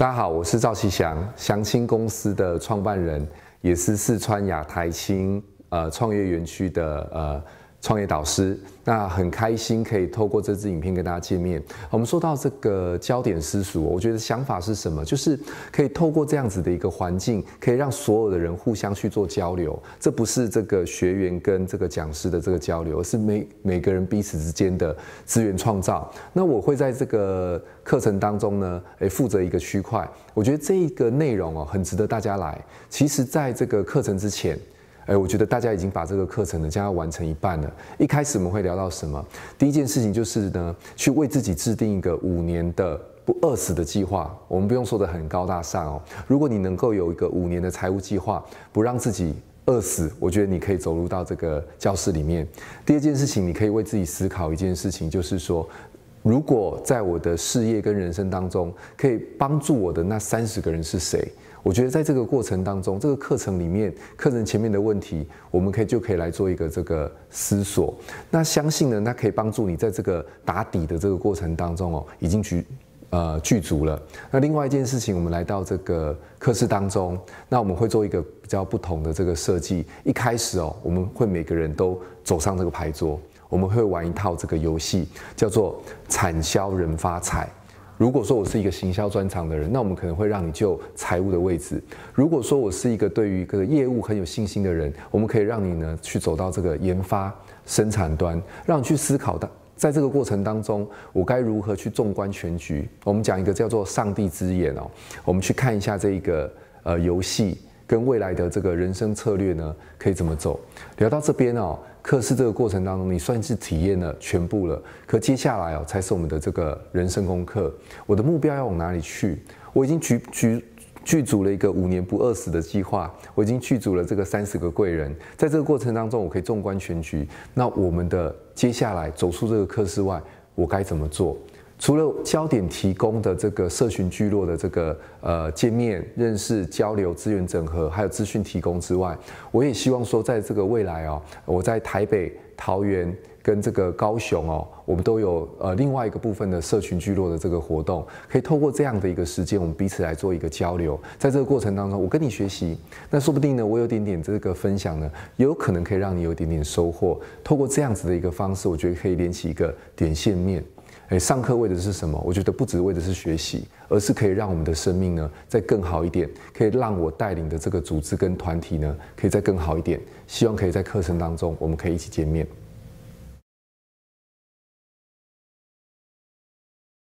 大家好，我是赵奇祥，祥兴公司的创办人，也是四川雅台青呃创业园区的呃。创业导师，那很开心可以透过这支影片跟大家见面。我们说到这个焦点私塾，我觉得想法是什么？就是可以透过这样子的一个环境，可以让所有的人互相去做交流。这不是这个学员跟这个讲师的这个交流，而是每每个人彼此之间的资源创造。那我会在这个课程当中呢，诶，负责一个区块。我觉得这一个内容哦，很值得大家来。其实，在这个课程之前。哎，我觉得大家已经把这个课程呢，将要完成一半了。一开始我们会聊到什么？第一件事情就是呢，去为自己制定一个五年的不饿死的计划。我们不用说的很高大上哦。如果你能够有一个五年的财务计划，不让自己饿死，我觉得你可以走入到这个教室里面。第二件事情，你可以为自己思考一件事情，就是说。如果在我的事业跟人生当中可以帮助我的那三十个人是谁？我觉得在这个过程当中，这个课程里面，课程前面的问题，我们可以就可以来做一个这个思索。那相信呢，那可以帮助你在这个打底的这个过程当中哦，已经去。呃，具足了。那另外一件事情，我们来到这个课室当中，那我们会做一个比较不同的这个设计。一开始哦，我们会每个人都走上这个牌桌，我们会玩一套这个游戏，叫做产销人发财。如果说我是一个行销专长的人，那我们可能会让你就财务的位置；如果说我是一个对于个业务很有信心的人，我们可以让你呢去走到这个研发生产端，让你去思考到在这个过程当中，我该如何去纵观全局？我们讲一个叫做上帝之眼哦，我们去看一下这一个呃游戏跟未来的这个人生策略呢，可以怎么走？聊到这边哦，课试这个过程当中，你算是体验了全部了。可接下来哦，才是我们的这个人生功课。我的目标要往哪里去？我已经举举剧组了一个五年不饿死的计划，我已经剧组了这个三十个贵人，在这个过程当中，我可以纵观全局。那我们的接下来走出这个课室外，我该怎么做？除了焦点提供的这个社群聚落的这个呃界面、认识、交流、资源整合，还有资讯提供之外，我也希望说，在这个未来哦，我在台北、桃园。跟这个高雄哦，我们都有呃另外一个部分的社群聚落的这个活动，可以透过这样的一个时间，我们彼此来做一个交流。在这个过程当中，我跟你学习，那说不定呢，我有点点这个分享呢，也有可能可以让你有点点收获。透过这样子的一个方式，我觉得可以连起一个点线面。诶，上课为的是什么？我觉得不只为的是学习，而是可以让我们的生命呢再更好一点，可以让我带领的这个组织跟团体呢，可以再更好一点。希望可以在课程当中，我们可以一起见面。